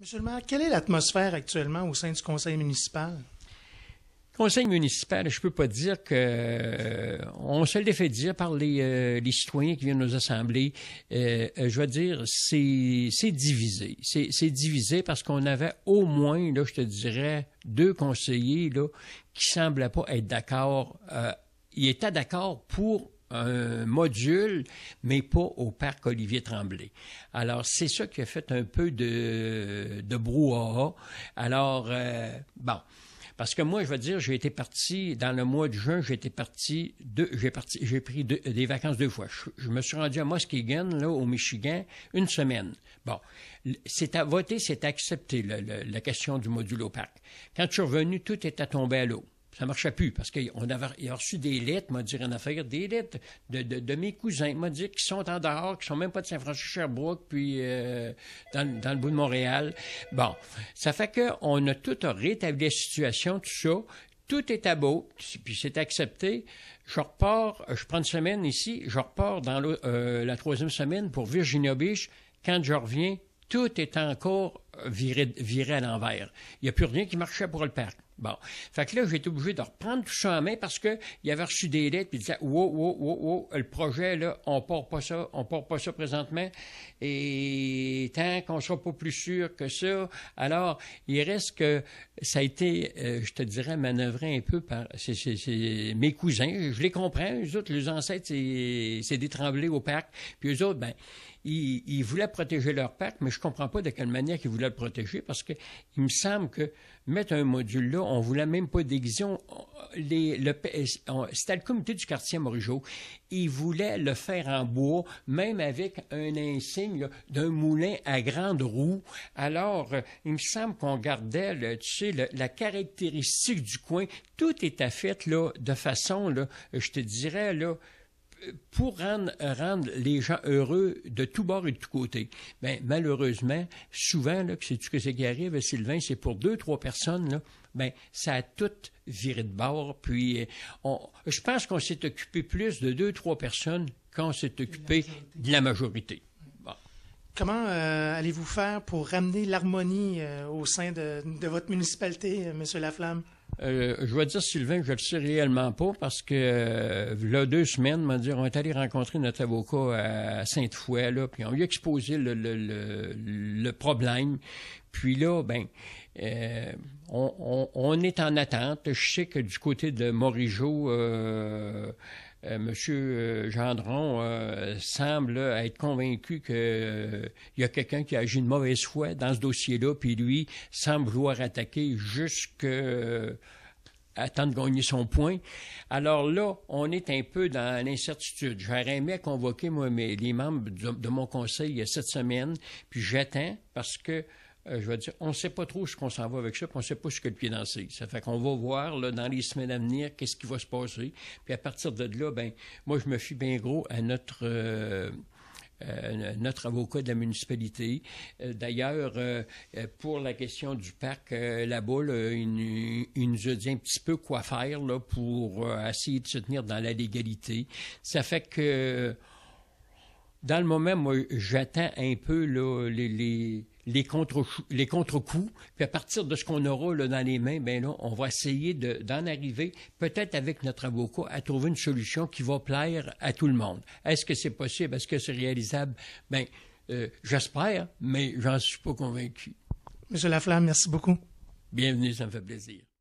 Monsieur le maire, quelle est l'atmosphère actuellement au sein du conseil municipal? Conseil municipal, je peux pas dire que euh, on se le fait dire par les, euh, citoyens qui viennent nous assembler. Euh, je veux dire, c'est divisé. C'est divisé parce qu'on avait au moins là, je te dirais, deux conseillers qui qui semblaient pas être d'accord. ils étaient d'accord pour un module, mais pas au parc Olivier Tremblay. Alors, c'est ça qui a fait un peu de, brouhaha. Alors, euh, bon. Parce que moi, je veux dire, j'ai été parti dans le mois de juin, j'ai parti j'ai parti, pris des vacances deux fois. Je, me suis rendu à Muskegon, là, au Michigan, une semaine. Bon, c'est à voter, c'est à accepter la question du au parc. Quand je suis revenu, tout était tombé à l'eau ça marchait plus parce qu'on avait a reçu des lettres, m'a dit à faire des lettres de, mes cousins, m'a dit qu'ils sont en dehors, qu'ils sont même pas de saint françois sherbrooke puis euh, dans, le bout de Montréal. Bon, ça fait qu'on a tout rétabli la situation, tout ça. Tout est à beau, puis c'est accepté. Je repars, euh, je prends une semaine ici, je repars dans euh, la troisième semaine pour Virginia Beach. Quand je reviens, tout est encore viré, à l'envers. Il n'y a plus rien qui marchait pour le parc. Bon. Fait que là, j'ai été obligé de reprendre tout ça en main parce qu'il avait reçu des lettres et il disait Wow, wow, wow, wow, le projet, là, on porte pas ça, on porte pas ça présentement. Et tant qu'on ne sera pas plus sûr que ça, alors il reste que ça a été, euh, je te dirais, manœuvré un peu par mes cousins. Je les comprends, eux autres, les ancêtres, c'est, c'est au parc. Puis eux autres, ben, ils, voulaient protéger leur parc, mais je ne comprends pas de quelle manière ils voulaient protéger parce que il me semble que mettre un module là, on voulait même pas déguiser. Les, le, c'était le comité du quartier Morigeau. Ils voulaient le faire en bois, même avec un insigne d'un moulin à grande roue. Alors, euh, il me semble qu'on gardait, le, la caractéristique du coin. Tout était fait là de façon, là, je te dirais là pour rendre, les gens heureux de tous bords et de tous côtés, ben, malheureusement, souvent, là, que c'est-tu que c'est qui arrive, Sylvain, c'est pour deux, trois personnes, là, ben, ça a tout viré de bord, puis euh, je pense qu'on s'est occupé plus de deux, trois personnes qu'on s'est occupé de la majorité. Comment euh, allez-vous faire pour ramener l'harmonie euh, au sein de, de votre municipalité, M. Laflamme? Euh, je dois dire, Sylvain, je le sais réellement pas parce que euh, là, deux semaines, on, dit, on est allé rencontrer notre avocat à Sainte-Foy, là, puis on lui a exposé le, problème. Puis là, ben, euh, on, est en attente. Je sais que du côté de Morigeau, euh, Monsieur euh, Gendron euh, semble être convaincu qu'il y a quelqu'un qui a agi de mauvaise foi dans ce dossier-là, puis lui semble vouloir attaquer jusqu'à attendre de gagner son point. Alors là, on est un peu dans l'incertitude. J'aurais aimé convoquer moi, les membres de, mon conseil il y a cette semaine, puis j'attends parce que euh, je vais dire, on ne sait pas trop ce qu'on s'en va avec ça, puis on ne sait pas ce que le pied danser. Ça fait qu'on va voir là, dans les semaines à venir qu'est-ce qui va se passer. Puis à partir de là, ben moi je me fie bien gros à notre euh, euh, notre avocat de la municipalité. D'ailleurs, pour la question du parc La Boule, il, nous a dit un petit peu quoi faire là, pour essayer de se tenir dans la légalité. Ça fait que, dans le moment, moi, j'attends un peu les les contre-coups, puis à partir de ce qu'on aura dans les mains, ben là, on va essayer d'en arriver, peut-être avec notre avocat, à trouver une solution qui va plaire à tout le monde. Est-ce que c'est possible? Est-ce que c'est réalisable? Ben, euh, j'espère, mais j'en suis pas convaincu. Monsieur Laflamme, merci beaucoup. Bienvenue, ça me fait plaisir.